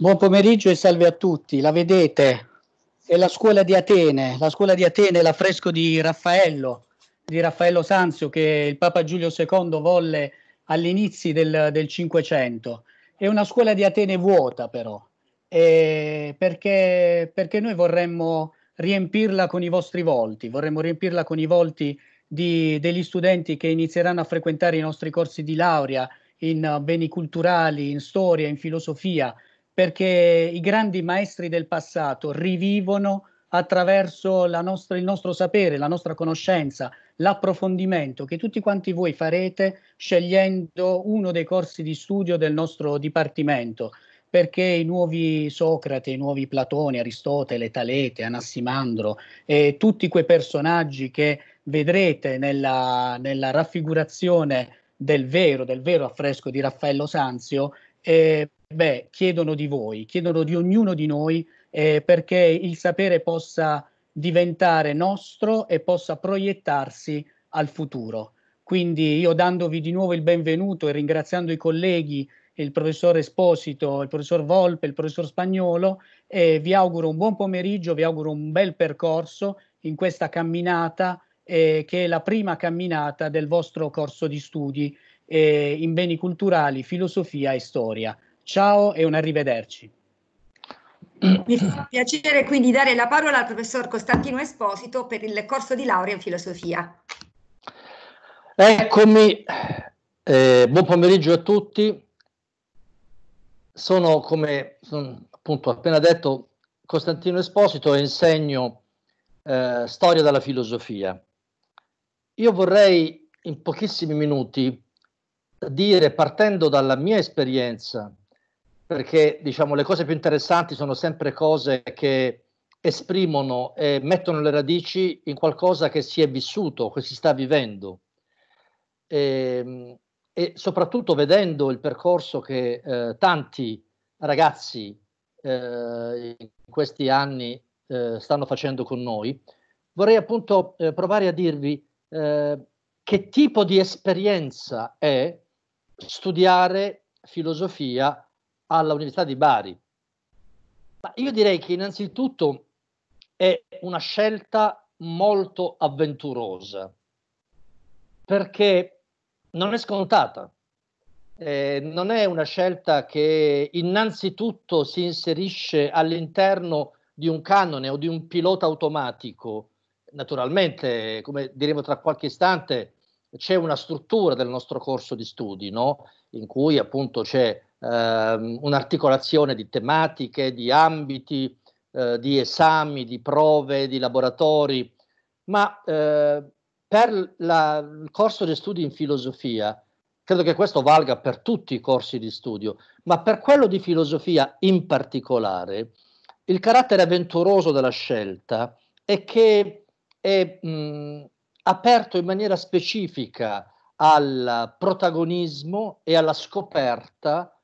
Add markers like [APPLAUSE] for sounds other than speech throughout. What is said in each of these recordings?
Buon pomeriggio e salve a tutti. La vedete? È la scuola di Atene, la scuola di Atene, l'affresco di Raffaello, di Raffaello Sanzio che il Papa Giulio II volle all'inizio del, Cinquecento. È una scuola di Atene vuota però, perché, perché, noi vorremmo riempirla con i vostri volti, vorremmo riempirla con i volti di, degli studenti che inizieranno a frequentare i nostri corsi di laurea in beni culturali, in storia, in filosofia, perché i grandi maestri del passato rivivono attraverso nostra, il nostro sapere, la nostra conoscenza, l'approfondimento che tutti quanti voi farete scegliendo uno dei corsi di studio del nostro dipartimento, perché i nuovi Socrate, i nuovi Platone, Aristotele, Talete, Anassimandro e tutti quei personaggi che vedrete nella, nella raffigurazione del vero, del vero affresco di Raffaello Sanzio, eh, beh, chiedono di voi, chiedono di ognuno di noi eh, perché il sapere possa diventare nostro e possa proiettarsi al futuro. Quindi io dandovi di nuovo il benvenuto e ringraziando i colleghi, il professor Esposito, il professor Volpe, il professor Spagnolo, eh, vi auguro un buon pomeriggio, vi auguro un bel percorso in questa camminata eh, che è la prima camminata del vostro corso di studi eh, in beni culturali, filosofia e storia. Ciao e un arrivederci. Mi fa piacere quindi dare la parola al professor Costantino Esposito per il corso di laurea in filosofia. Eccomi, eh, buon pomeriggio a tutti. Sono, come sono, appunto appena detto, Costantino Esposito e insegno eh, storia della filosofia. Io vorrei in pochissimi minuti dire, partendo dalla mia esperienza perché diciamo, le cose più interessanti sono sempre cose che esprimono e mettono le radici in qualcosa che si è vissuto, che si sta vivendo. E, ehm, e soprattutto vedendo il percorso che eh, tanti ragazzi eh, in questi anni eh, stanno facendo con noi, vorrei appunto eh, provare a dirvi eh, che tipo di esperienza è studiare filosofia all'Università di Bari? Ma io direi che innanzitutto è una scelta molto avventurosa, perché non è scontata. Eh, non è una scelta che innanzitutto si inserisce all'interno di un canone o di un pilota automatico. Naturalmente, come diremo tra qualche istante, c'è una struttura del nostro corso di studi, no? in cui appunto c'è ehm, un'articolazione di tematiche, di ambiti, eh, di esami, di prove, di laboratori, ma eh, per la, il corso di studi in filosofia, credo che questo valga per tutti i corsi di studio, ma per quello di filosofia in particolare, il carattere avventuroso della scelta è che è mh, mm, aperto in maniera specifica al protagonismo e alla scoperta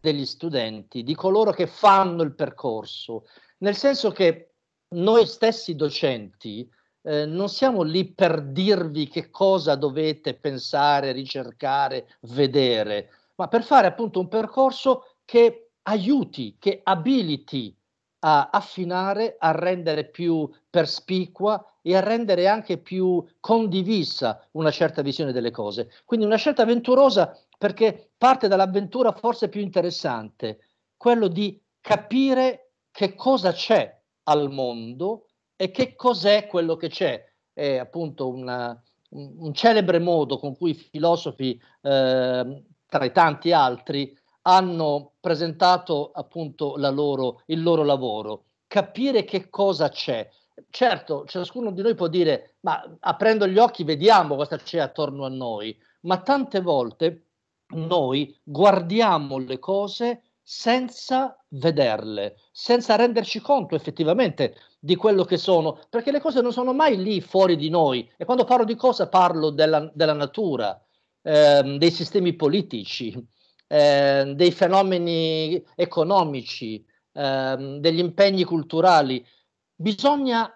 degli studenti, di coloro che fanno il percorso, nel senso che noi stessi docenti eh, non siamo lì per dirvi che cosa dovete pensare, ricercare, vedere, ma per fare appunto un percorso che aiuti, che abiliti a affinare, a rendere più perspicua e a rendere anche più condivisa una certa visione delle cose. Quindi una scelta avventurosa perché parte dall'avventura forse più interessante, quello di capire che cosa c'è al mondo e che cos'è quello che c'è. È appunto una, un celebre modo con cui i filosofi, eh, tra i tanti altri, hanno presentato appunto loro, il loro lavoro, capire che cosa c'è. Certo, ciascuno di noi può dire, ma aprendo gli occhi vediamo cosa c'è attorno a noi, ma tante volte noi guardiamo le cose senza vederle, senza renderci conto effettivamente di quello che sono, perché le cose non sono mai lì fuori di noi. E quando parlo di cosa parlo della, della natura, ehm, dei sistemi politici, ehm, dei fenomeni economici, ehm, degli impegni culturali. Bisogna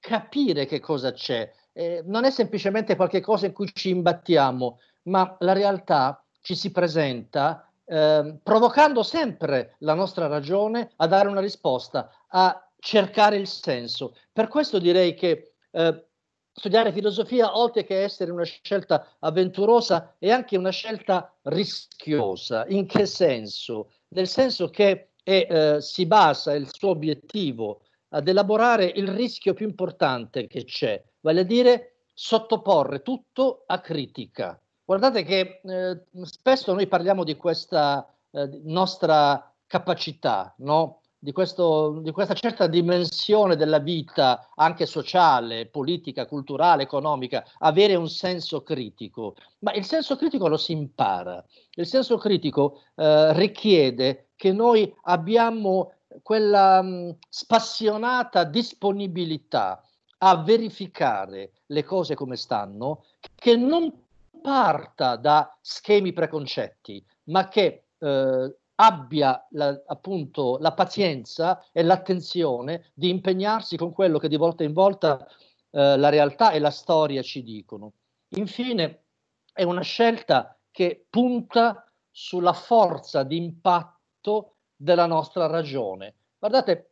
capire che cosa c'è. Eh, non è semplicemente qualcosa in cui ci imbattiamo, ma la realtà è ci si presenta eh, provocando sempre la nostra ragione a dare una risposta, a cercare il senso. Per questo direi che eh, studiare filosofia, oltre che essere una scelta avventurosa, è anche una scelta rischiosa. In che senso? Nel senso che è, eh, si basa il suo obiettivo ad elaborare il rischio più importante che c'è, vale a dire sottoporre tutto a critica. Guardate che eh, spesso noi parliamo di questa eh, nostra capacità, no? di, questo, di, questa certa dimensione della vita, anche sociale, politica, culturale, economica, avere un senso critico. Ma il senso critico lo si impara. Il senso critico eh, richiede che noi abbiamo quella mh, mm, spassionata disponibilità a verificare le cose come stanno, che non parta da schemi preconcetti, ma che eh, abbia la, appunto la pazienza e l'attenzione di impegnarsi con quello che di volta in volta eh, la realtà e la storia ci dicono. Infine, è una scelta che punta sulla forza di impatto della nostra ragione. Guardate,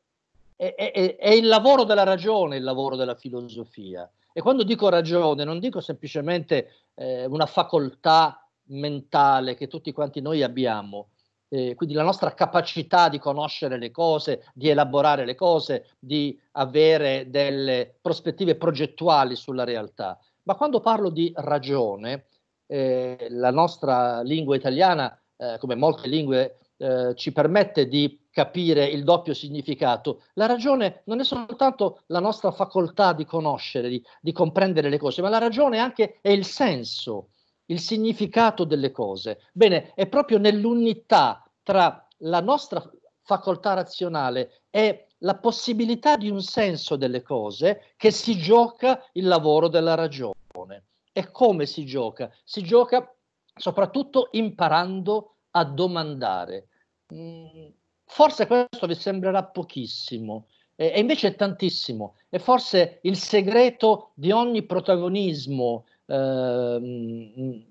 è, è, è il lavoro della ragione il lavoro della filosofia. E quando dico ragione, non dico semplicemente eh, una facoltà mentale che tutti quanti noi abbiamo, eh, quindi la nostra capacità di conoscere le cose, di elaborare le cose, di avere delle prospettive progettuali sulla realtà. Ma quando parlo di ragione, eh, la nostra lingua italiana, eh, come molte lingue, eh, ci permette di capire il doppio significato. La ragione non è soltanto la nostra facoltà di conoscere, di, di comprendere le cose, ma la ragione anche è il senso, il significato delle cose. Bene, è proprio nell'unità tra la nostra facoltà razionale e la possibilità di un senso delle cose che si gioca il lavoro della ragione. E come si gioca? Si gioca soprattutto imparando a domandare. Mm, Forse questo vi sembrerà pochissimo, e, invece è tantissimo. È forse il segreto di ogni protagonismo eh,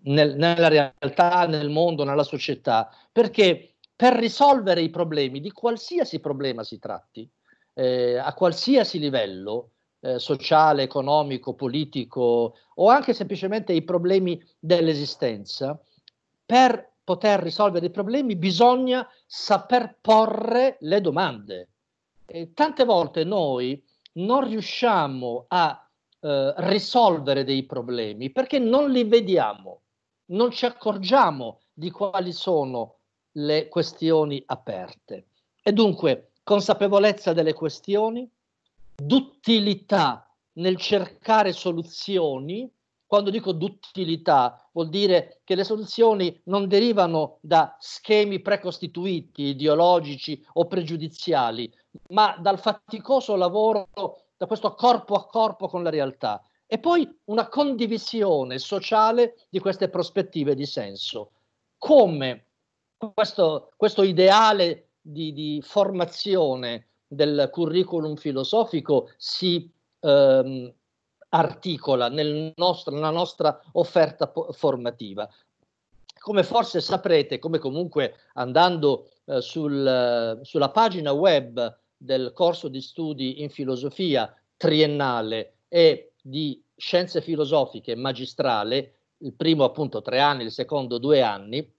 nel, nella realtà, nel mondo, nella società, perché per risolvere i problemi, di qualsiasi problema si tratti, eh, a qualsiasi livello, eh, sociale, economico, politico o anche semplicemente i problemi dell'esistenza, per poter risolvere i problemi bisogna saper porre le domande. E tante volte noi non riusciamo a eh, risolvere dei problemi perché non li vediamo, non ci accorgiamo di quali sono le questioni aperte. E dunque consapevolezza delle questioni, duttilità nel cercare soluzioni quando dico duttilità vuol dire che le soluzioni non derivano da schemi precostituiti, ideologici o pregiudiziali, ma dal faticoso lavoro, da questo corpo a corpo con la realtà. E poi una condivisione sociale di queste prospettive di senso. Come questo, questo ideale di, di formazione del curriculum filosofico si ehm, articola nel nostro, nella nostra offerta po- formativa. Come forse saprete, come comunque andando eh, sul, sulla pagina web del corso di studi in filosofia triennale e di scienze filosofiche magistrale, il primo appunto tre anni, il secondo due anni,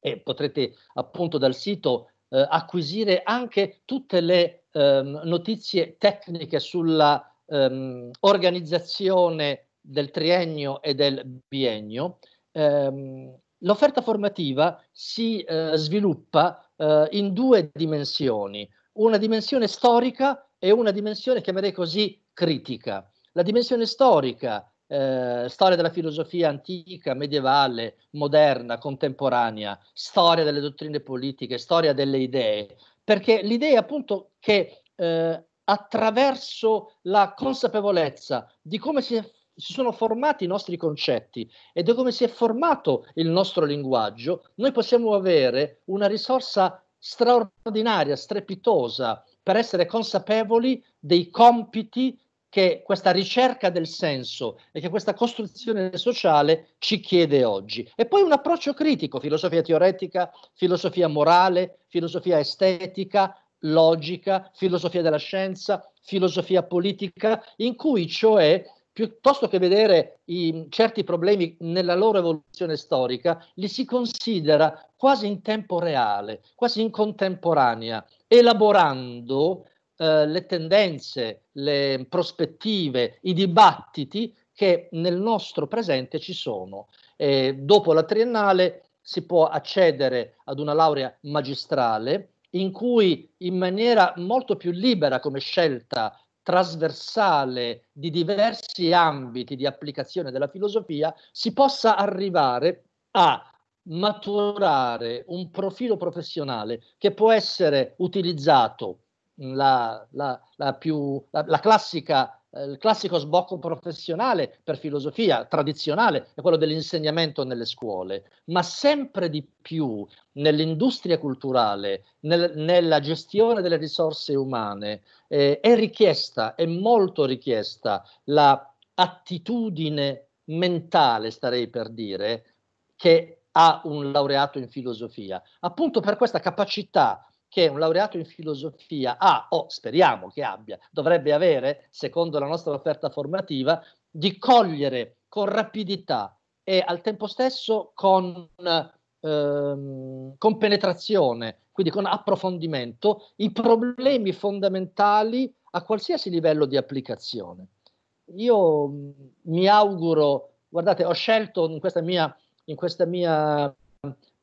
e potrete appunto dal sito eh, acquisire anche tutte le eh, notizie tecniche sulla ehm, organizzazione del triennio e del biennio, ehm, l'offerta formativa si eh, sviluppa eh, in due dimensioni, una dimensione storica e una dimensione, chiamerei così, critica. La dimensione storica, eh, storia della filosofia antica, medievale, moderna, contemporanea, storia delle dottrine politiche, storia delle idee, perché l'idea appunto che eh, attraverso la consapevolezza di come si, si sono formati i nostri concetti e di come si è formato il nostro linguaggio, noi possiamo avere una risorsa straordinaria, strepitosa, per essere consapevoli dei compiti che questa ricerca del senso e che questa costruzione sociale ci chiede oggi. E poi un approccio critico, filosofia teoretica, filosofia morale, filosofia estetica, logica, filosofia della scienza, filosofia politica, in cui cioè piuttosto che vedere i, certi problemi nella loro evoluzione storica, li si considera quasi in tempo reale, quasi in contemporanea, elaborando eh, le tendenze, le prospettive, i dibattiti che nel nostro presente ci sono. E dopo la triennale si può accedere ad una laurea magistrale in cui in maniera molto più libera come scelta trasversale di diversi ambiti di applicazione della filosofia si possa arrivare a maturare un profilo professionale che può essere utilizzato la, la, la, più, la classica eh, il classico sbocco professionale per filosofia tradizionale è quello dell'insegnamento nelle scuole, ma sempre di più nell'industria culturale, nel, nella gestione delle risorse umane, eh, è richiesta, è molto richiesta l'attitudine la mentale, starei per dire, che ha un laureato in filosofia, appunto per questa capacità che un laureato in filosofia ha, o speriamo che abbia, dovrebbe avere, secondo la nostra offerta formativa, di cogliere con rapidità e al tempo stesso con, ehm, con penetrazione, quindi con approfondimento, i problemi fondamentali a qualsiasi livello di applicazione. Io mm, mi auguro, guardate, ho scelto in questa mia, in questa mia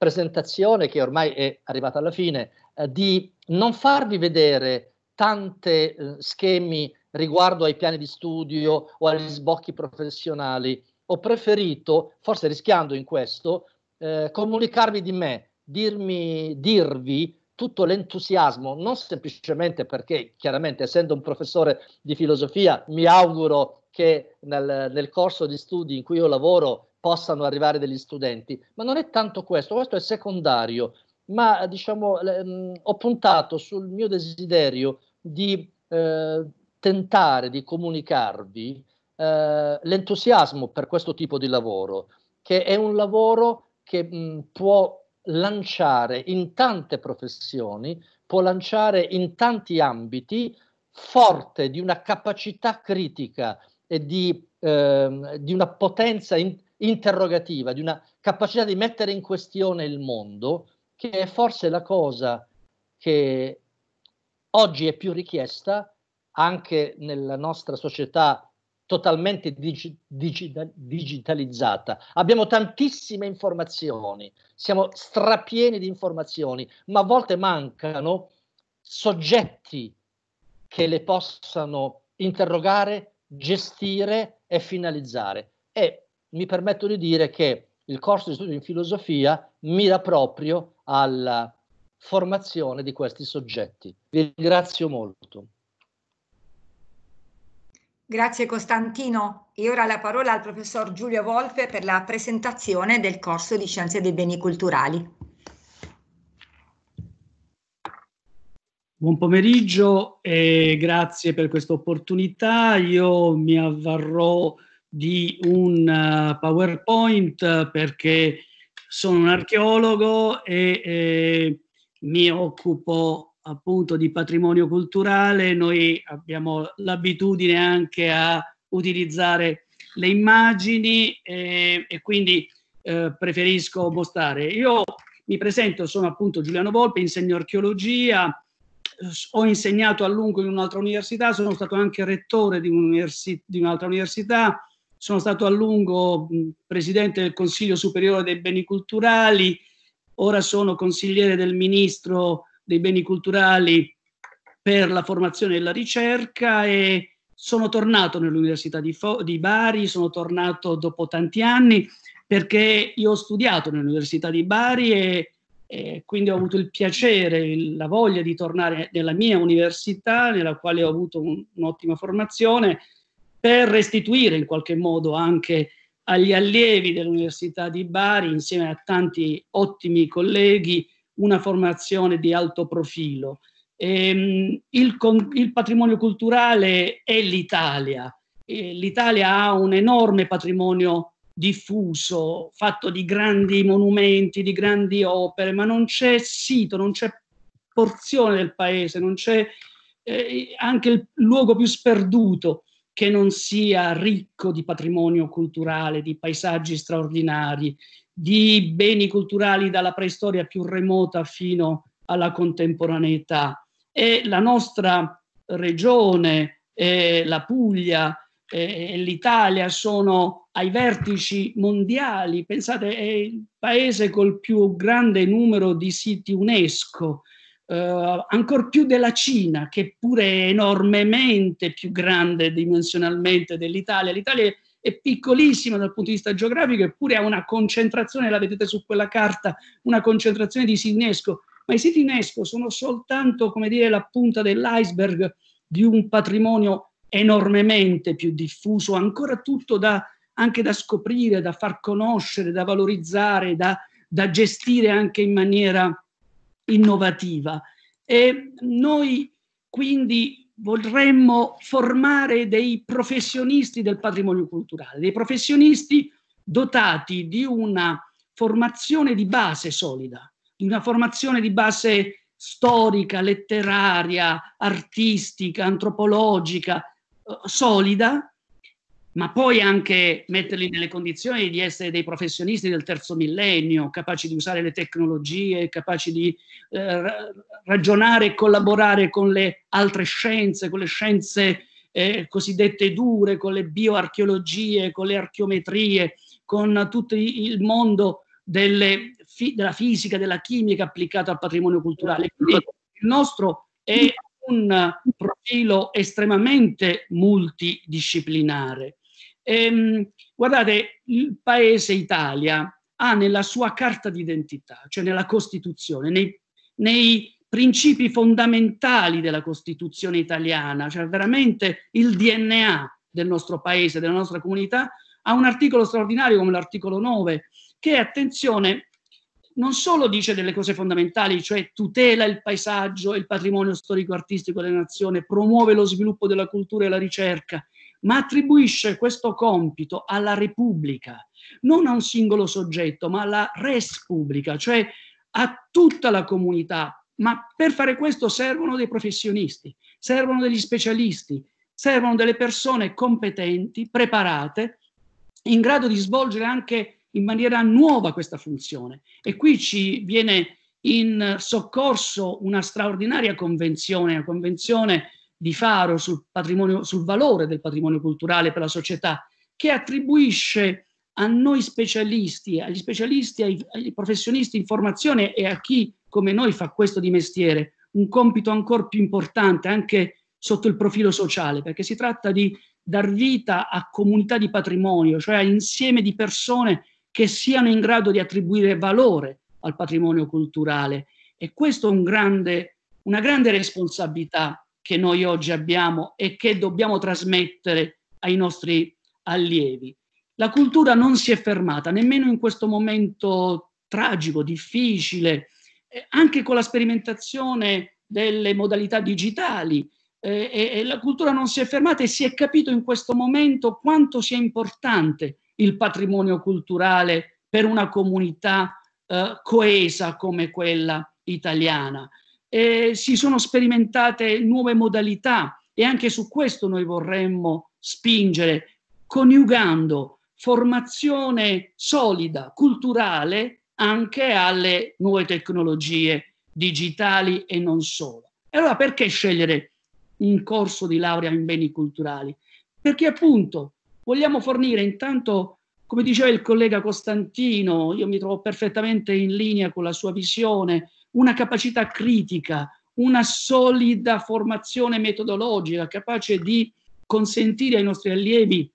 presentazione che ormai è arrivata alla fine, eh, di non farvi vedere tanti eh, schemi riguardo ai piani di studio o agli sbocchi professionali. Ho preferito, forse rischiando in questo, eh, comunicarvi di me, dirmi, dirvi tutto l'entusiasmo, non semplicemente perché chiaramente essendo un professore di filosofia mi auguro che nel, nel corso di studi in cui io lavoro possano arrivare degli studenti, ma non è tanto questo, questo è secondario, ma diciamo ehm, ho puntato sul mio desiderio di eh, tentare di comunicarvi eh, l'entusiasmo per questo tipo di lavoro, che è un lavoro che mh, può lanciare in tante professioni, può lanciare in tanti ambiti, forte di una capacità critica e di, eh, di una potenza in, interrogativa, di una capacità di mettere in questione il mondo, che è forse la cosa che oggi è più richiesta anche nella nostra società totalmente digi- digi- digitalizzata. Abbiamo tantissime informazioni, siamo strapieni di informazioni, ma a volte mancano soggetti che le possano interrogare, gestire e finalizzare. E mi permetto di dire che il corso di studio in filosofia mira proprio alla formazione di questi soggetti. Vi ringrazio molto. Grazie Costantino. E ora la parola al professor Giulio Wolfe per la presentazione del corso di Scienze dei Beni Culturali. Buon pomeriggio e grazie per questa opportunità. Io mi avvarrò di un eh, PowerPoint perché sono un archeologo e eh, mi occupo appunto di patrimonio culturale. Noi abbiamo l'abitudine anche a utilizzare le immagini e, e quindi eh, preferisco mostrare. Io mi presento, sono appunto Giuliano Volpe, insegno archeologia, ho insegnato a lungo in un'altra università, sono stato anche rettore di, un'altra università sono stato a lungo presidente del Consiglio Superiore dei Beni Culturali, ora sono consigliere del Ministro dei Beni Culturali per la formazione e la ricerca e sono tornato nell'Università di, Fo- di Bari, sono tornato dopo tanti anni perché io ho studiato nell'Università di Bari e, e quindi ho avuto il piacere, la voglia di tornare nella mia università, nella quale ho avuto un, un'ottima formazione per restituire in qualche modo anche agli allievi dell'Università di Bari, insieme a tanti ottimi colleghi, una formazione di alto profilo. Ehm, il, il, patrimonio culturale è l'Italia. E L'Italia ha un enorme patrimonio diffuso, fatto di grandi monumenti, di grandi opere, ma non c'è sito, non c'è porzione del paese, non c'è eh, anche il luogo più sperduto che non sia ricco di patrimonio culturale, di paesaggi straordinari, di beni culturali dalla preistoria più remota fino alla contemporaneità. E la nostra regione, eh, la Puglia e l'Italia sono ai vertici mondiali. Pensate, è il paese col più grande numero di siti UNESCO eh, ancor più della Cina, che pure è enormemente più grande dimensionalmente dell'Italia. L'Italia è piccolissima dal punto di vista geografico, eppure ha una concentrazione, la vedete su quella carta, una concentrazione di siti UNESCO, ma i siti UNESCO sono soltanto, come dire, la punta dell'iceberg di un patrimonio enormemente più diffuso, ancora tutto da, anche da scoprire, da far conoscere, da valorizzare, da, da gestire anche in maniera innovativa. E noi quindi vorremmo formare dei professionisti del patrimonio culturale, dei professionisti dotati di una formazione di base solida, di una formazione di base storica, letteraria, artistica, antropologica, eh, solida, ma poi anche metterli nelle condizioni di essere dei professionisti del terzo millennio, capaci di usare le tecnologie, capaci di eh, ragionare e collaborare con le altre scienze, con le scienze eh, cosiddette dure, con le bioarcheologie, con le archeometrie, con tutto il mondo delle, fi, della fisica, della chimica applicata al patrimonio culturale. Quindi il nostro è un profilo estremamente multidisciplinare Ehm, guardate, il paese Italia ha nella sua carta d'identità, cioè nella Costituzione, nei, nei principi fondamentali della Costituzione italiana, cioè veramente il DNA del nostro paese, della nostra comunità, ha un articolo straordinario come l'articolo 9, che, attenzione, non solo dice delle cose fondamentali, cioè tutela il paesaggio e il patrimonio storico-artistico della nazione, promuove lo sviluppo della cultura e la ricerca, ma attribuisce questo compito alla Repubblica, non a un singolo soggetto, ma alla res pubblica, cioè a tutta la comunità. Ma per fare questo servono dei professionisti, servono degli specialisti, servono delle persone competenti, preparate, in grado di svolgere anche in maniera nuova questa funzione. E qui ci viene in soccorso una straordinaria convenzione, una convenzione di Faro sul, patrimonio, sul valore del patrimonio culturale per la società, che attribuisce a noi specialisti, agli specialisti, ai, ai professionisti in formazione e a chi come noi fa questo di mestiere, un compito ancora più importante anche sotto il profilo sociale, perché si tratta di dar vita a comunità di patrimonio, cioè a insieme di persone che siano in grado di attribuire valore al patrimonio culturale. E questo è un grande, una grande responsabilità che noi oggi abbiamo e che dobbiamo trasmettere ai nostri allievi. La cultura non si è fermata, nemmeno in questo momento tragico, difficile, eh, anche con la sperimentazione delle modalità digitali. Eh, e, la cultura non si è fermata e si è capito in questo momento quanto sia importante il patrimonio culturale per una comunità eh, coesa come quella italiana eh, si sono sperimentate nuove modalità e anche su questo noi vorremmo spingere, coniugando formazione solida, culturale, anche alle nuove tecnologie digitali e non solo. E allora perché scegliere un corso di laurea in beni culturali? Perché appunto vogliamo fornire intanto, come diceva il collega Costantino, io mi trovo perfettamente in linea con la sua visione, una capacità critica, una solida formazione metodologica capace di consentire ai nostri allievi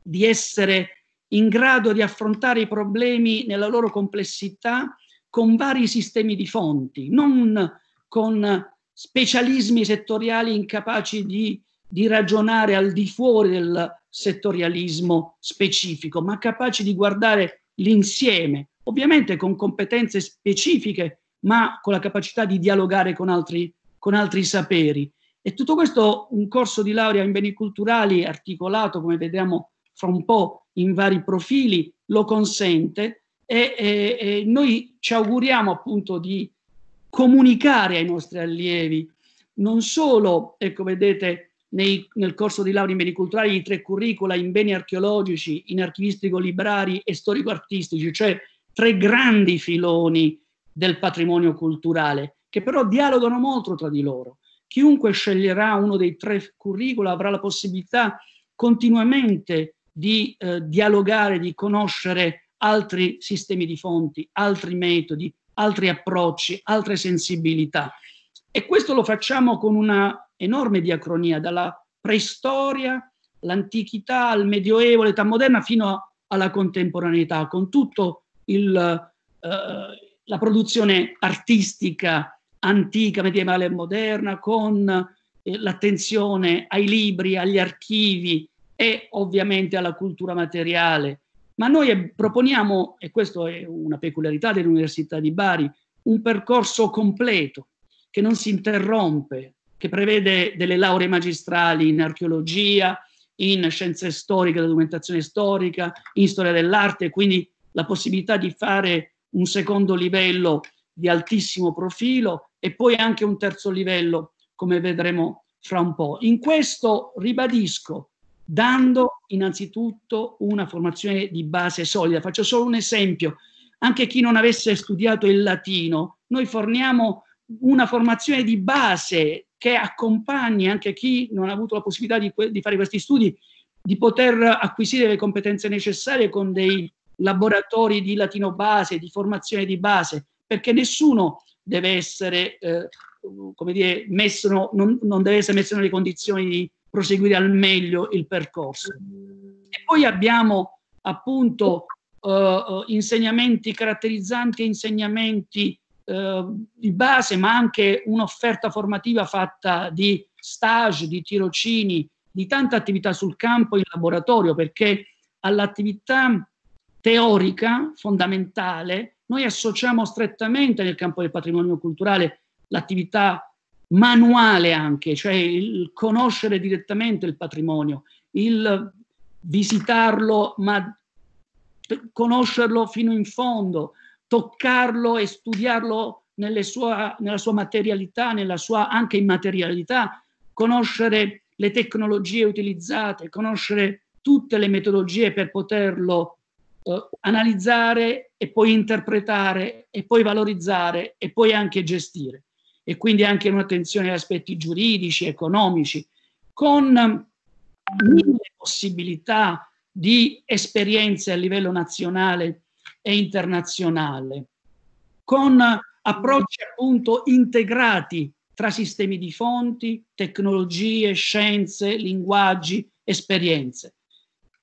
di essere in grado di affrontare i problemi nella loro complessità con vari sistemi di fonti, non con specialismi settoriali incapaci di, di ragionare al di fuori del settorialismo specifico, ma capaci di guardare l'insieme, ovviamente con competenze specifiche ma con la capacità di dialogare con altri, con altri saperi. E tutto questo un corso di laurea in beni culturali articolato, come vedremo fra un po', in vari profili, lo consente e, e, e noi ci auguriamo appunto di comunicare ai nostri allievi non solo, ecco vedete, nei, nel corso di laurea in beni culturali i tre curricula in beni archeologici, in archivistico-librari e storico-artistici, cioè tre grandi filoni del patrimonio culturale, che però dialogano molto tra di loro. Chiunque sceglierà uno dei tre curricula avrà la possibilità continuamente di eh, dialogare, di conoscere altri sistemi di fonti, altri metodi, altri approcci, altre sensibilità. E questo lo facciamo con una enorme diacronia, dalla preistoria, l'antichità, al medioevo, l'età moderna, fino alla contemporaneità, con tutto il, eh, la produzione artistica antica, medievale e moderna, con eh, l'attenzione ai libri, agli archivi e ovviamente alla cultura materiale. Ma noi eh, proponiamo, e questa è una peculiarità dell'Università di Bari, un percorso completo che non si interrompe, che prevede delle lauree magistrali in archeologia, in scienze storiche, documentazione storica, in storia dell'arte, quindi la possibilità di fare un secondo livello di altissimo profilo e poi anche un terzo livello, come vedremo fra un po'. In questo ribadisco, dando innanzitutto una formazione di base solida. Faccio solo un esempio, anche chi non avesse studiato il latino, noi forniamo una formazione di base che accompagni anche chi non ha avuto la possibilità di, di fare questi studi, di poter acquisire le competenze necessarie con dei laboratori di latino base, di formazione di base, perché nessuno deve essere, eh, come dire, messo, non, non deve essere messo nelle condizioni di proseguire al meglio il percorso. E poi abbiamo appunto eh, eh insegnamenti caratterizzanti, insegnamenti eh, di base, ma anche un'offerta formativa fatta di stage, di tirocini, di tanta attività sul campo in laboratorio, perché all'attività teorica fondamentale, noi associamo strettamente nel campo del patrimonio culturale l'attività manuale anche, cioè il conoscere direttamente il patrimonio, il visitarlo ma conoscerlo fino in fondo, toccarlo e studiarlo sua, nella sua materialità, nella sua anche immaterialità, conoscere le tecnologie utilizzate, conoscere tutte le metodologie per poterlo eh, analizzare e poi interpretare e poi valorizzare e poi anche gestire. E quindi anche un'attenzione agli aspetti giuridici, economici, con ehm, mille possibilità di esperienze a livello nazionale e internazionale, con approcci appunto integrati tra sistemi di fonti, tecnologie, scienze, linguaggi, esperienze.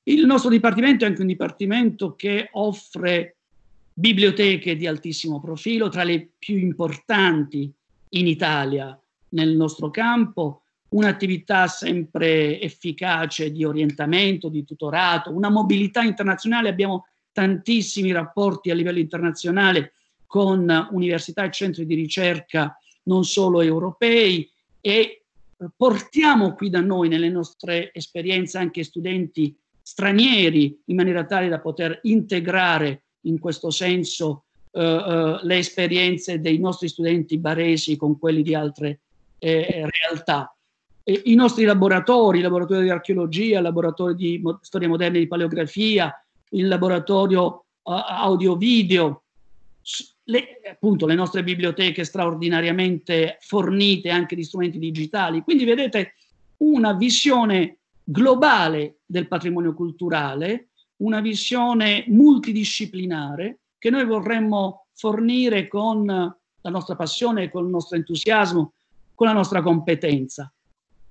Il nostro dipartimento è anche un dipartimento che offre biblioteche di altissimo profilo, tra le più importanti in Italia nel nostro campo, un'attività sempre efficace di orientamento, di tutorato, una mobilità internazionale. Abbiamo tantissimi rapporti a livello internazionale con università e centri di ricerca non solo europei e portiamo qui da noi nelle nostre esperienze anche studenti stranieri in maniera tale da poter integrare in questo senso eh, eh le esperienze dei nostri studenti baresi con quelli di altre eh, eh, realtà. E I nostri laboratori, il laboratorio di archeologia, il laboratorio di mo- storia moderna e di paleografia, il laboratorio eh, audio-video, le, appunto le nostre biblioteche straordinariamente fornite anche di strumenti digitali. Quindi vedete una visione globale del patrimonio culturale, una visione multidisciplinare che noi vorremmo fornire con la nostra passione, con il nostro entusiasmo, con la nostra competenza,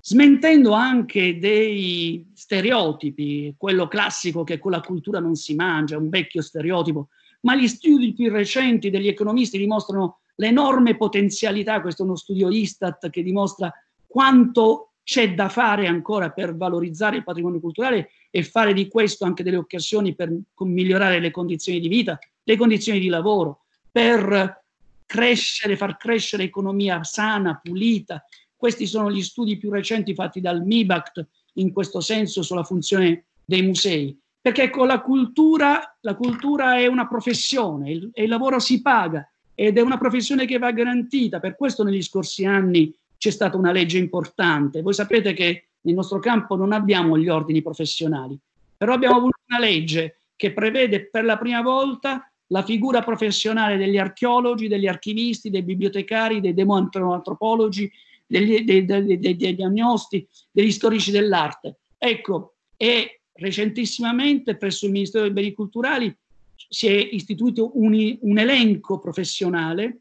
smentendo anche dei stereotipi, quello classico che con la cultura non si mangia, un vecchio stereotipo, ma gli studi più recenti degli economisti dimostrano l'enorme potenzialità, questo è uno studio Istat che dimostra quanto c'è da fare ancora per valorizzare il patrimonio culturale e fare di questo anche delle occasioni per migliorare le condizioni di vita, le condizioni di lavoro, per crescere, far crescere economia sana, pulita. Questi sono gli studi più recenti fatti dal MIBACT in questo senso sulla funzione dei musei, perché con ecco, la cultura, la cultura è una professione il, il lavoro si paga ed è una professione che va garantita. Per questo negli scorsi anni c'è stata una legge importante. Voi sapete che nel nostro campo non abbiamo gli ordini professionali, però abbiamo avuto una legge che prevede per la prima volta la figura professionale degli archeologi, degli archivisti, dei bibliotecari, dei demoantropologi, degli, dei, dei, dei diagnosti, degli storici dell'arte. Ecco, e recentissimamente presso il Ministero dei Beni Culturali si è istituito un, un elenco professionale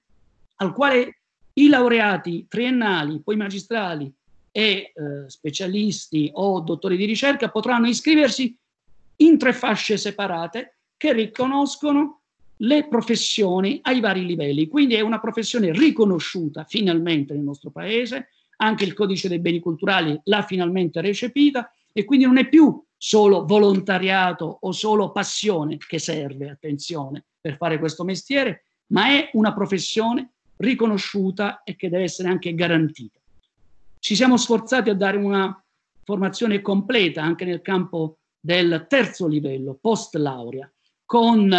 al quale i laureati triennali, poi magistrali e eh, specialisti o dottori di ricerca potranno iscriversi in tre fasce separate che riconoscono le professioni ai vari livelli. Quindi è una professione riconosciuta finalmente nel nostro paese, anche il codice dei beni culturali l'ha finalmente recepita e quindi non è più solo volontariato o solo passione che serve, attenzione, per fare questo mestiere, ma è una professione riconosciuta e che deve essere anche garantita. Ci siamo sforzati a dare una formazione completa anche nel campo del terzo livello, post laurea, con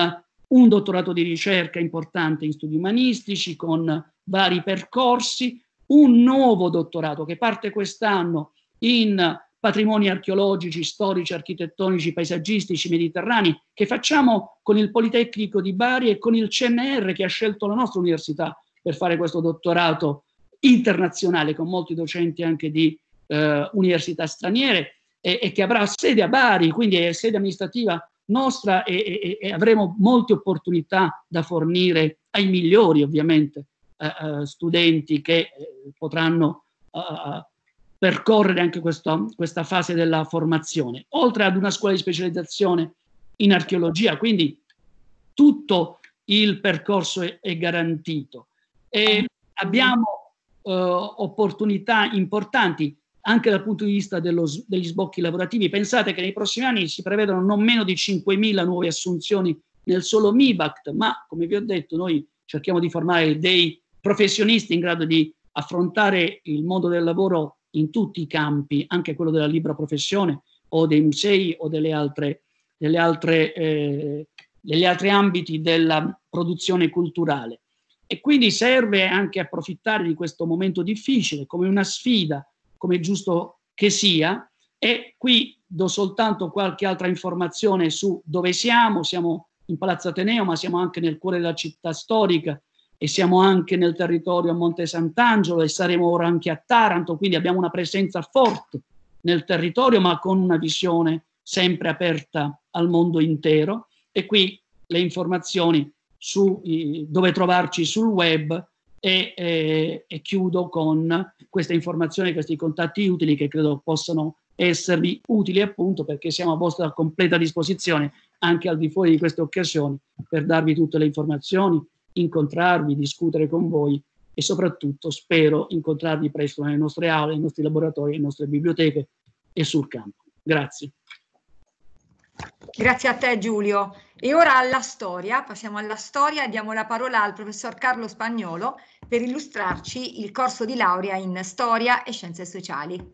un dottorato di ricerca importante in studi umanistici, con vari percorsi, un nuovo dottorato che parte quest'anno in patrimoni archeologici, storici, architettonici, paesaggistici, mediterranei, che facciamo con il Politecnico di Bari e con il CNR che ha scelto la nostra università per fare questo dottorato internazionale con molti docenti anche di eh, università straniere e, e, che avrà sede a Bari, quindi è sede amministrativa nostra e, e, e avremo molte opportunità da fornire ai migliori ovviamente eh, eh studenti che eh, potranno eh, percorrere anche questo, questa fase della formazione, oltre ad una scuola di specializzazione in archeologia, quindi tutto il percorso è, è garantito e abbiamo eh, opportunità importanti anche dal punto di vista dello, degli sbocchi lavorativi. Pensate che nei prossimi anni si prevedono non meno di 5.000 nuove assunzioni nel solo MIBACT, ma come vi ho detto noi cerchiamo di formare dei professionisti in grado di affrontare il mondo del lavoro in tutti i campi, anche quello della libera professione o dei musei o delle altre, delle altre, eh, degli altri ambiti della produzione culturale. E quindi serve anche approfittare di questo momento difficile come una sfida, come è giusto che sia. E qui do soltanto qualche altra informazione su dove siamo. Siamo in Palazzo Ateneo, ma siamo anche nel cuore della città storica e siamo anche nel territorio a Monte Sant'Angelo e saremo ora anche a Taranto, quindi abbiamo una presenza forte nel territorio, ma con una visione sempre aperta al mondo intero. E qui le informazioni su dove trovarci sul web e, e, e, chiudo con queste informazioni, questi contatti utili che credo possano esservi utili appunto perché siamo a vostra completa disposizione anche al di fuori di queste occasioni per darvi tutte le informazioni, incontrarvi, discutere con voi e soprattutto spero incontrarvi presto nelle nostre aule, nei nostri laboratori, nelle nostre biblioteche e sul campo. Grazie. Grazie a te Giulio. E ora alla storia, passiamo alla storia e diamo la parola al professor Carlo Spagnolo per illustrarci il corso di laurea in Storia e Scienze Sociali.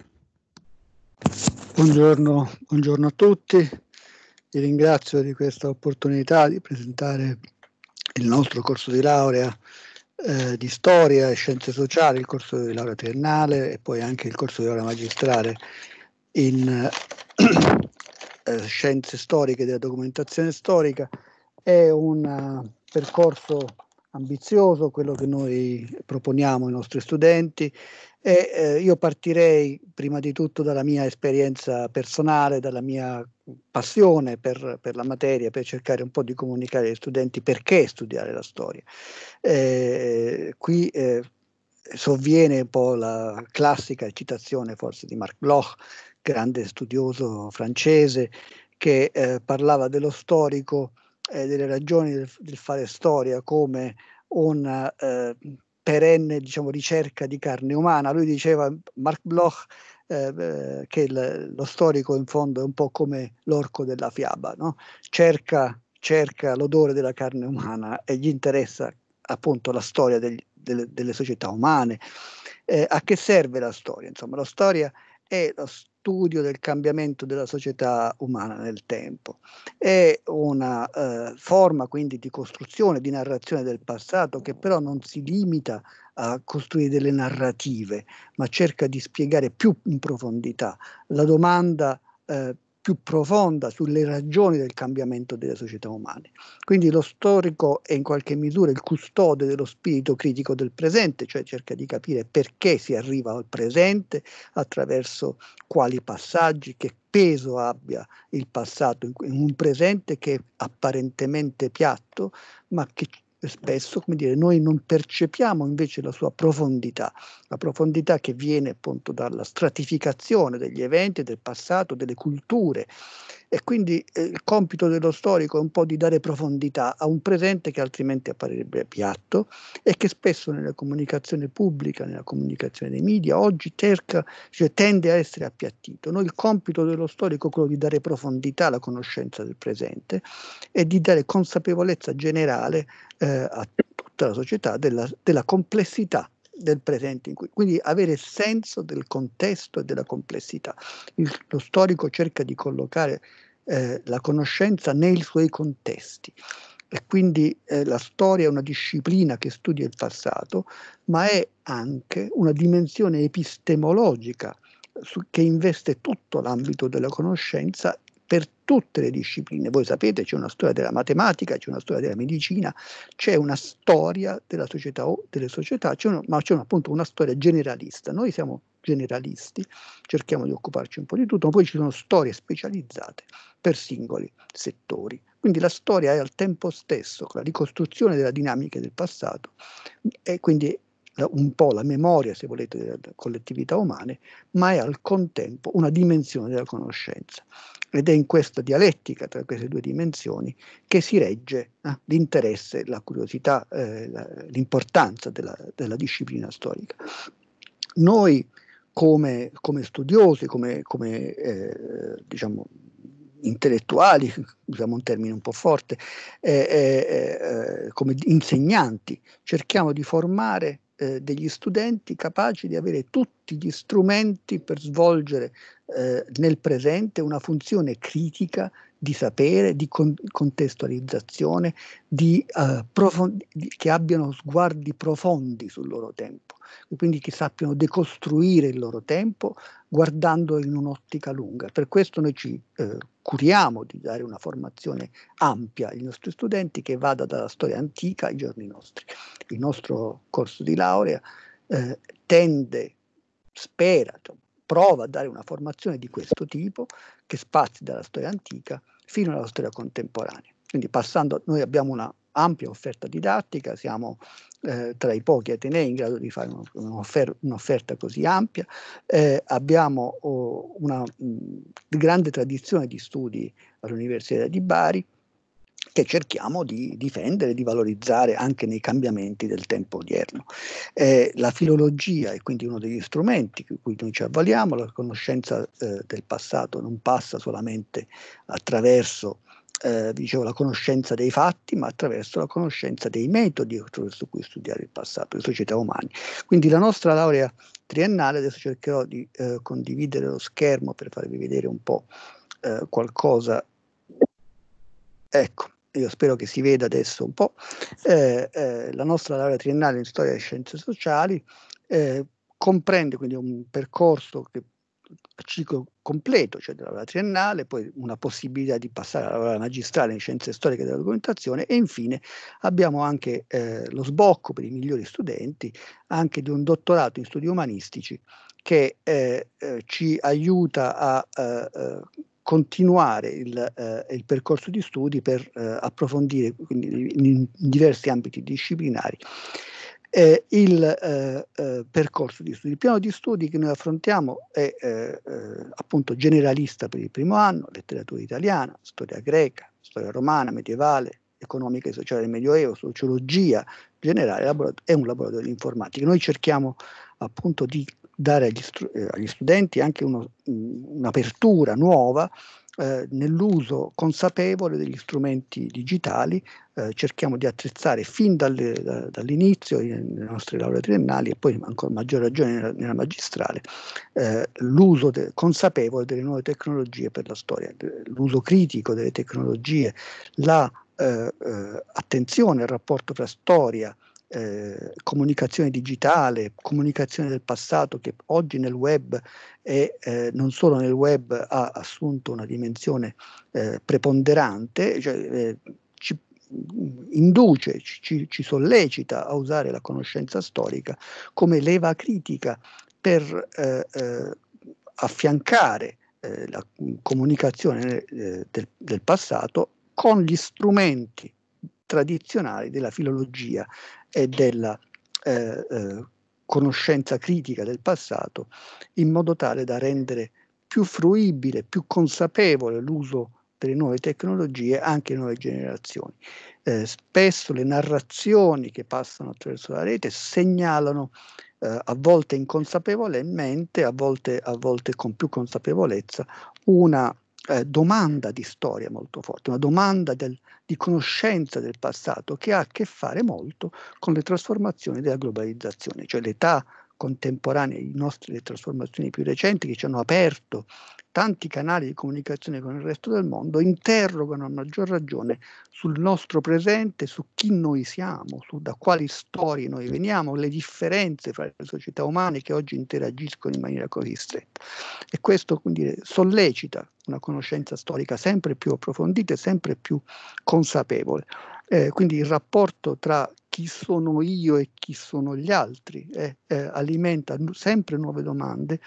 Buongiorno, buongiorno a tutti, vi ringrazio di questa opportunità di presentare il nostro corso di laurea eh, di Storia e Scienze Sociali, il corso di laurea triennale e poi anche il corso di laurea magistrale in [CLEARS THROAT] Eh, scienze storiche, della documentazione storica, è un eh, percorso ambizioso, quello che noi proponiamo ai nostri studenti e eh, io partirei prima di tutto dalla mia esperienza personale, dalla mia passione per, per, la materia, per cercare un po' di comunicare agli studenti perché studiare la storia. Eh, qui eh, sovviene un po' la classica citazione forse di Mark Bloch grande studioso francese che eh, parlava dello storico e eh, delle ragioni del, del, fare storia come una eh, perenne diciamo, ricerca di carne umana. Lui diceva, Marc Bloch, eh, eh, che il, lo storico in fondo è un po' come l'orco della fiaba, no? cerca, cerca l'odore della carne umana e gli interessa appunto la storia degli, delle, delle, società umane. Eh, a che serve la storia? Insomma, la storia è lo, studio del cambiamento della società umana nel tempo. È una eh, forma quindi di costruzione, di narrazione del passato che però non si limita a costruire delle narrative, ma cerca di spiegare più in profondità la domanda eh, più profonda sulle ragioni del cambiamento delle società umane. Quindi lo storico è in qualche misura il custode dello spirito critico del presente, cioè cerca di capire perché si arriva al presente, attraverso quali passaggi, che peso abbia il passato in un presente che è apparentemente piatto, ma che spesso come dire, noi non percepiamo invece la sua profondità, la profondità che viene appunto dalla stratificazione degli eventi, del passato, delle culture e quindi eh, il compito dello storico è un po' di dare profondità a un presente che altrimenti apparirebbe piatto e che spesso nella comunicazione pubblica, nella comunicazione dei media, oggi cerca, cioè, tende a essere appiattito. No? Il compito dello storico è quello di dare profondità alla conoscenza del presente e di dare consapevolezza generale eh, a tutta la società della, della complessità del presente, In cui, quindi avere senso del contesto e della complessità. Il, lo storico cerca di collocare eh, la conoscenza nei suoi contesti e quindi eh, la storia è una disciplina che studia il passato, ma è anche una dimensione epistemologica su, che investe tutto l'ambito della conoscenza per tutte le discipline. Voi sapete c'è una storia della matematica, c'è una storia della medicina, c'è una storia della società o delle società, c'è uno, ma c'è un, appunto una storia generalista. Noi siamo generalisti, cerchiamo di occuparci un po' di tutto, ma poi ci sono storie specializzate per singoli settori. Quindi la storia è al tempo stesso la ricostruzione della dinamica del passato e quindi eh, un po' la memoria, se volete, delle collettività umane, ma è al contempo una dimensione della conoscenza. Ed è in questa dialettica tra queste due dimensioni che si regge eh, l'interesse, la curiosità, eh, la, l'importanza della, della, disciplina storica. Noi come, come studiosi, come, come eh, diciamo, intellettuali, [LAUGHS] usiamo un termine un po' forte, eh, eh, eh, eh come insegnanti, cerchiamo di formare eh, degli studenti capaci di avere tutti gli strumenti per svolgere eh, nel presente una funzione critica di sapere, di con- contestualizzazione, di, uh, profond- che abbiano sguardi profondi sul loro tempo, quindi che sappiano decostruire il loro tempo guardando in un'ottica lunga. Per questo noi ci eh, curiamo di dare una formazione ampia ai nostri studenti che vada dalla storia antica ai giorni nostri. Il nostro corso di laurea eh, tende, spera, prova a dare una formazione di questo tipo che spazi dalla storia antica fino alla storia contemporanea. Quindi passando, noi abbiamo una ampia offerta didattica, siamo eh, tra i pochi atenei in grado di fare un, un'offer- un'offerta così ampia, eh, abbiamo oh, una mh, mm, grande tradizione di studi all'Università di Bari, che cerchiamo di difendere, di valorizzare anche nei cambiamenti del tempo odierno. Eh, la filologia è quindi uno degli strumenti di cui noi ci avvaliamo, la conoscenza eh, del passato non passa solamente attraverso eh, dicevo, la conoscenza dei fatti, ma attraverso la conoscenza dei metodi attraverso cui studiare il passato, le società umane. Quindi la nostra laurea triennale, adesso cercherò di eh, condividere lo schermo per farvi vedere un po' eh, qualcosa Ecco, io spero che si veda adesso un po', eh, eh, la nostra laurea triennale in storia delle scienze sociali eh, comprende quindi un percorso che ciclo completo, cioè della laurea triennale, poi una possibilità di passare alla laurea magistrale in scienze storiche della documentazione e infine abbiamo anche eh, lo sbocco per i migliori studenti anche di un dottorato in studi umanistici che eh, eh, ci aiuta a continuare il, eh, il, percorso di studi per eh, approfondire quindi, in diversi ambiti disciplinari eh, il eh, eh, percorso di studi. Il piano di studi che noi affrontiamo è eh, appunto generalista per il primo anno, letteratura italiana, storia greca, storia romana, medievale, economica e sociale del Medioevo, sociologia generale, è un laboratorio di informatica. Noi cerchiamo appunto di dare agli, stru- eh, agli studenti anche uno, un'apertura nuova eh, nell'uso consapevole degli strumenti digitali, eh, cerchiamo di attrezzare fin dalle, da, dall'inizio eh, nelle nostre lauree triennali e poi ancora maggior ragione nella, nella magistrale, eh, l'uso de- consapevole delle nuove tecnologie per la storia, de- l'uso critico delle tecnologie, la eh, attenzione al rapporto tra storia, eh, comunicazione digitale, comunicazione del passato che oggi nel web e eh, non solo nel web ha assunto una dimensione eh, preponderante, cioè, eh, ci induce, ci, ci sollecita a usare la conoscenza storica come leva critica per eh, eh, affiancare la comunicazione del, del passato con gli strumenti tradizionali della filologia e della eh, eh, conoscenza critica del passato in modo tale da rendere più fruibile, più consapevole l'uso delle nuove tecnologie anche le nuove generazioni. Eh, spesso le narrazioni che passano attraverso la rete segnalano eh, a volte inconsapevolmente, a volte, a volte con più consapevolezza, una eh, domanda di storia molto forte, una domanda del, di conoscenza del passato che ha a che fare molto con le trasformazioni della globalizzazione, cioè l'età contemporanei, nostri, le trasformazioni più recenti che ci hanno aperto tanti canali di comunicazione con il resto del mondo, interrogano a maggior ragione sul nostro presente, su chi noi siamo, su da quali storie noi veniamo, le differenze fra le società umane che oggi interagiscono in maniera così stretta. E questo quindi sollecita una conoscenza storica sempre più approfondita e sempre più consapevole. Eh, quindi il rapporto tra chi sono io e chi sono gli altri, eh, eh, alimenta sempre nuove domande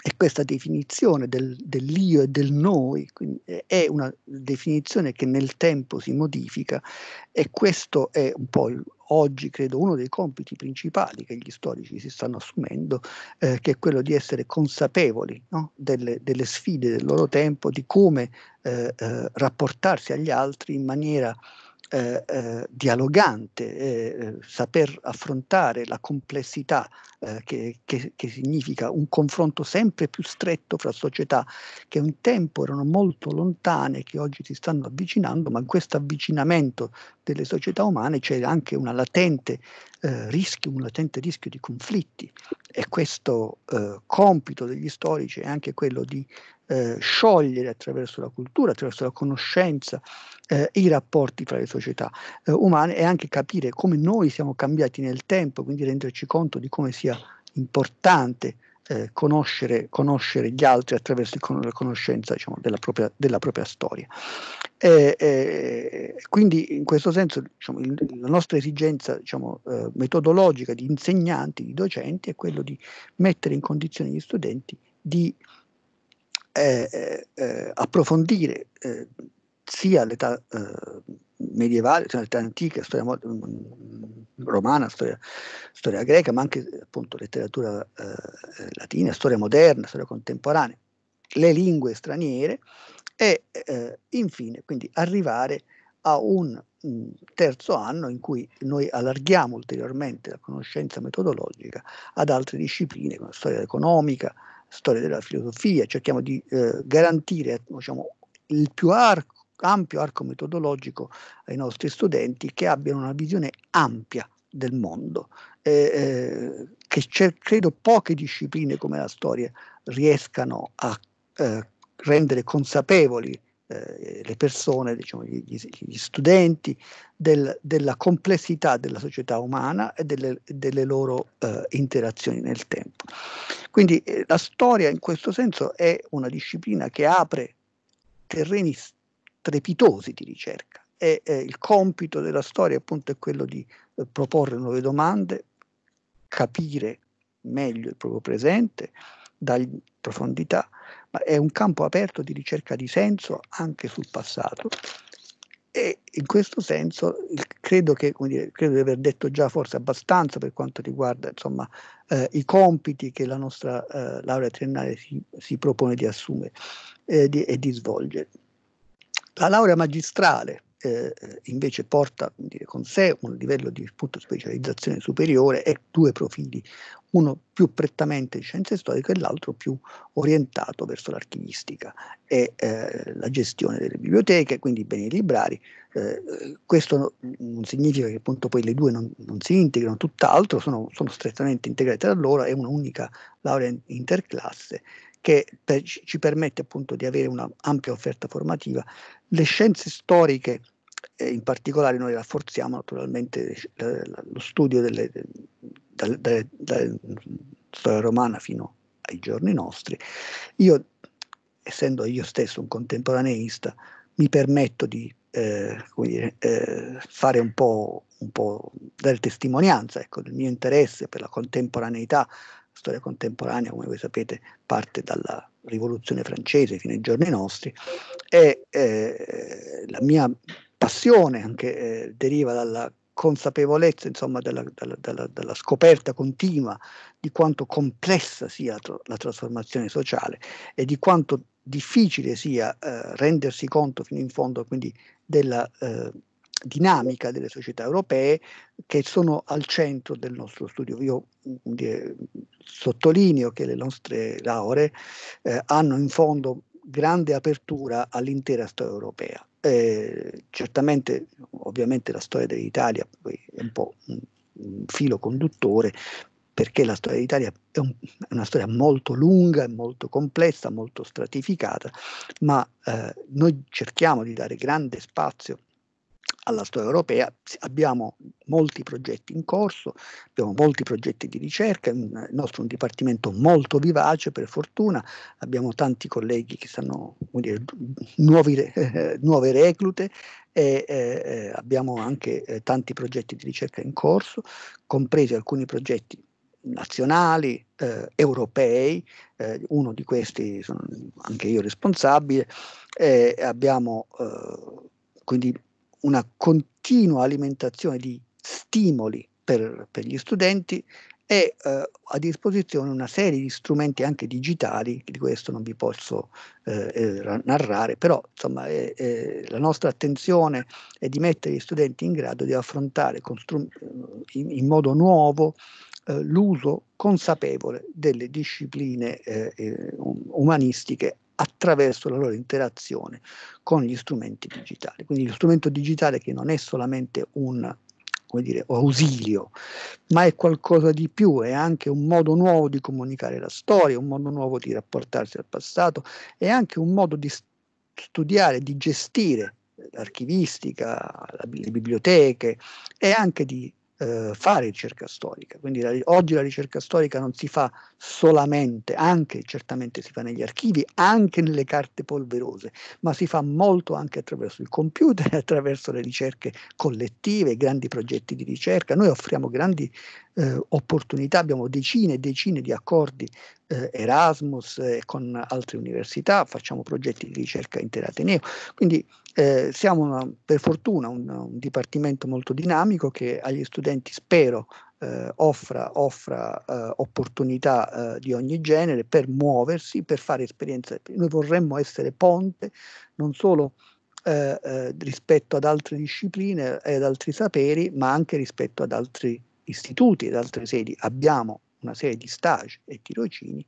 e questa definizione del, dell'io e del noi è una definizione che nel tempo si modifica e questo è un po' il, oggi credo uno dei compiti principali che gli storici si stanno assumendo, eh, che è quello di essere consapevoli no? delle, delle, sfide del loro tempo, di come eh, eh, rapportarsi agli altri in maniera eh, eh, dialogante, eh, eh, saper affrontare la complessità eh, che, che, che, significa un confronto sempre più stretto fra società che un tempo erano molto lontane, che oggi si stanno avvicinando, ma in questo avvicinamento delle società umane c'è anche una latente eh, rischio, un latente rischio di conflitti e questo eh, compito degli storici è anche quello di eh, sciogliere attraverso la cultura, attraverso la conoscenza eh, i rapporti tra le società eh, umane e anche capire come noi siamo cambiati nel tempo, quindi renderci conto di come sia importante eh, conoscere, conoscere, gli altri attraverso con- la conoscenza diciamo, della, propria, della, propria, storia. Eh, eh, quindi in questo senso diciamo, il, la nostra esigenza diciamo, eh, metodologica di insegnanti, di docenti, è quella di mettere in condizione gli studenti di eh, eh, approfondire sia l'età eh, medievale, cioè l'età antica, storia mm, mm, romana, storia, storia, greca, ma anche appunto letteratura eh, eh, latina, storia moderna, storia contemporanea, le lingue straniere e eh, infine quindi arrivare a un mm, terzo anno in cui noi allarghiamo ulteriormente la conoscenza metodologica ad altre discipline come storia economica, storia della filosofia, cerchiamo di eh, garantire diciamo, il più, arco ampio arco metodologico ai nostri studenti che abbiano una visione ampia del mondo, eh, che credo poche discipline come la storia riescano a eh, rendere consapevoli eh, le persone, diciamo, gli, gli studenti, del, della complessità della società umana e delle, delle loro eh, interazioni nel tempo. Quindi eh, la storia in questo senso è una disciplina che apre terreni strepitosi di ricerca e eh, il compito della storia appunto è quello di eh, proporre nuove domande, capire meglio il proprio presente, dargli profondità, ma è un campo aperto di ricerca di senso anche sul passato e in questo senso credo, che, dire, credo di aver detto già forse abbastanza per quanto riguarda insomma, eh, i compiti che la nostra eh, laurea triennale si, si propone di assumere e eh, di, e di svolgere. La laurea magistrale eh, invece porta dire, con sé un livello di appunto, specializzazione superiore e due profili, uno più prettamente di scienze storiche e l'altro più orientato verso l'archivistica e eh, la gestione delle biblioteche, quindi i beni librari. Eh, questo non significa che appunto poi le due non, non si integrano, tutt'altro, sono, sono strettamente integrate da loro, è un'unica laurea interclasse che per, ci permette appunto di avere un'ampia offerta formativa. Le scienze storiche, eh, in particolare noi rafforziamo naturalmente eh, lo studio delle, dalle, dalle, dalle, storia romana fino ai giorni nostri. Io, essendo io stesso un contemporaneista, mi permetto di eh, dire, eh, fare un po', un po' dare testimonianza ecco, del mio interesse per la contemporaneità storia contemporanea, come voi sapete, parte dalla rivoluzione francese fino ai giorni nostri, e eh, la mia passione anche eh, deriva dalla consapevolezza, insomma, della, dalla, dalla, dalla, scoperta continua di quanto complessa sia la, la trasformazione sociale e di quanto difficile sia eh, rendersi conto fino in fondo quindi della eh, dinamica delle società europee che sono al centro del nostro studio. Io eh, sottolineo che le nostre lauree eh, hanno in fondo grande apertura all'intera storia europea. Eh, certamente, ovviamente, la storia dell'Italia è un po' mm, un filo conduttore, perché la storia d'Italia è, un, è una storia molto lunga, molto complessa, molto stratificata, ma eh, noi cerchiamo di dare grande spazio alla storia europea, abbiamo molti progetti in corso, abbiamo molti progetti di ricerca, il nostro è un dipartimento molto vivace per fortuna, abbiamo tanti colleghi che stanno, dire, nuovi, eh, [LAUGHS] nuove reclute e eh, abbiamo anche eh, tanti progetti di ricerca in corso, compresi alcuni progetti nazionali, eh, europei, eh, uno di questi sono anche io responsabile, eh, abbiamo quindi una continua alimentazione di stimoli per, per gli studenti e eh, a disposizione una serie di strumenti anche digitali, di questo non vi posso eh, eh narrare, però insomma, eh, eh, la nostra attenzione è di mettere gli studenti in grado di affrontare strum- in, in, modo nuovo eh, l'uso consapevole delle discipline um-, umanistiche attraverso la loro interazione con gli strumenti digitali. Quindi lo strumento digitale che non è solamente un dire, ausilio, ma è qualcosa di più, è anche un modo nuovo di comunicare la storia, un modo nuovo di rapportarsi al passato, è anche un modo di studiare, di gestire l'archivistica, le biblioteche e anche di eh, fare ricerca storica. Quindi la, oggi la ricerca storica non si fa solamente, anche certamente si fa negli archivi, anche nelle carte polverose, ma si fa molto anche attraverso il computer, [LAUGHS] attraverso le ricerche collettive, i grandi progetti di ricerca. Noi offriamo grandi eh, opportunità, abbiamo decine e decine di accordi eh, Erasmus eh, con altre università, facciamo progetti di ricerca interateneo. Quindi eh, siamo una, per fortuna un, un, dipartimento molto dinamico che agli studenti spero eh, offra, offra eh, opportunità eh, di ogni genere per muoversi, per fare esperienze. Noi vorremmo essere ponte non solo eh, eh, rispetto ad altre discipline e ad altri saperi, ma anche rispetto ad altri istituti ed altre sedi. Abbiamo una serie di stage e tirocini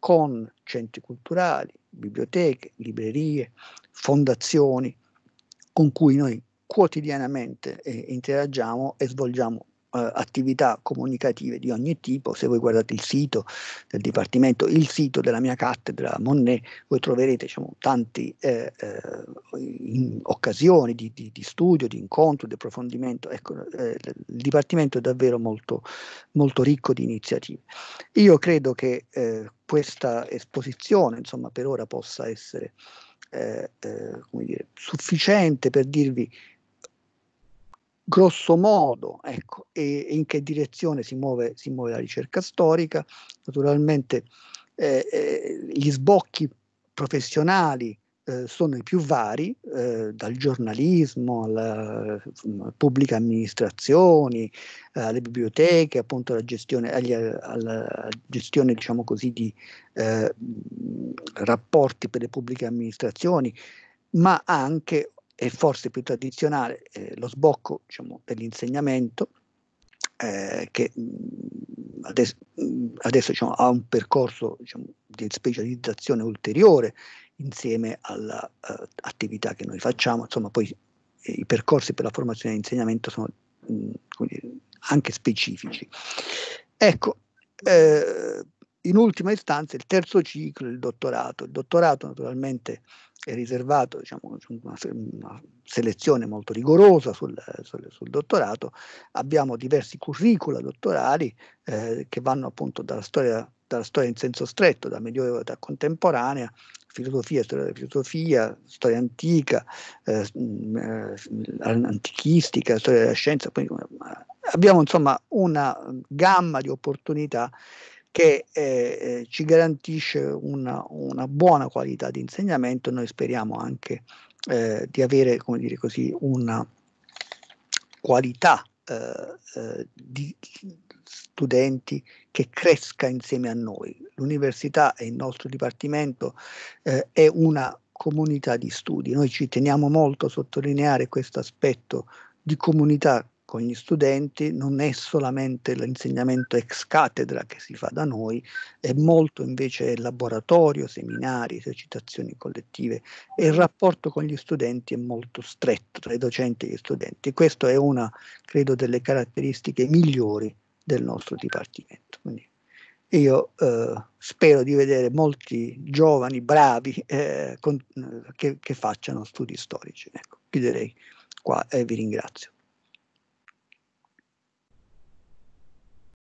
con centri culturali, biblioteche, librerie, fondazioni, con cui noi quotidianamente eh, interagiamo e svolgiamo eh, attività comunicative di ogni tipo. Se voi guardate il sito del Dipartimento, il sito della mia cattedra Monet, voi troverete diciamo, tante eh, eh, occasioni di, di, di, studio, di incontro, di approfondimento. Ecco, eh, il Dipartimento è davvero molto, molto ricco di iniziative. Io credo che eh, questa esposizione, insomma, per ora possa essere eh, eh, come dire, sufficiente per dirvi grosso modo ecco, e, e in che direzione si muove, si muove, la ricerca storica. Naturalmente eh, eh, gli sbocchi professionali eh, sono i più vari, eh, dal giornalismo alla mm, pubblica amministrazione, alle biblioteche, appunto alla gestione, agli, eh, alla gestione diciamo così, di eh, rapporti per le pubbliche amministrazioni, ma anche, e forse più tradizionale, eh, lo sbocco diciamo, dell'insegnamento, che mm, adesso, mm, adesso diciamo, ha un percorso diciamo, di specializzazione ulteriore insieme all'attività eh, uh, che noi facciamo, insomma poi i percorsi per la formazione e l'insegnamento sono mh, anche specifici. Ecco, eh, in ultima istanza il terzo ciclo, il dottorato. Il dottorato naturalmente è riservato, diciamo, una, una selezione molto rigorosa sul, sul, sul, dottorato. Abbiamo diversi curricula dottorali eh, che vanno appunto dalla storia dalla storia in senso stretto, da Medioevo all'età contemporanea, filosofia, storia della filosofia, storia antica, eh, mm, eh antichistica, storia della scienza. Quindi eh, abbiamo insomma una gamma di opportunità che eh, eh, ci garantisce una, una, buona qualità di insegnamento. Noi speriamo anche eh, di avere, come dire così, una qualità eh, di studenti che cresca insieme a noi. L'università e il nostro dipartimento eh, è una comunità di studi. Noi ci teniamo molto a sottolineare questo aspetto di comunità con gli studenti, non è solamente l'insegnamento ex cattedra che si fa da noi, è molto invece laboratorio, seminari, esercitazioni collettive e il rapporto con gli studenti è molto stretto tra i docenti e gli studenti. Questa è una, credo, delle caratteristiche migliori del nostro dipartimento. Quindi io eh, spero di vedere molti giovani bravi eh, con, eh, che, che, facciano studi storici. Ecco, chiuderei qua e vi ringrazio.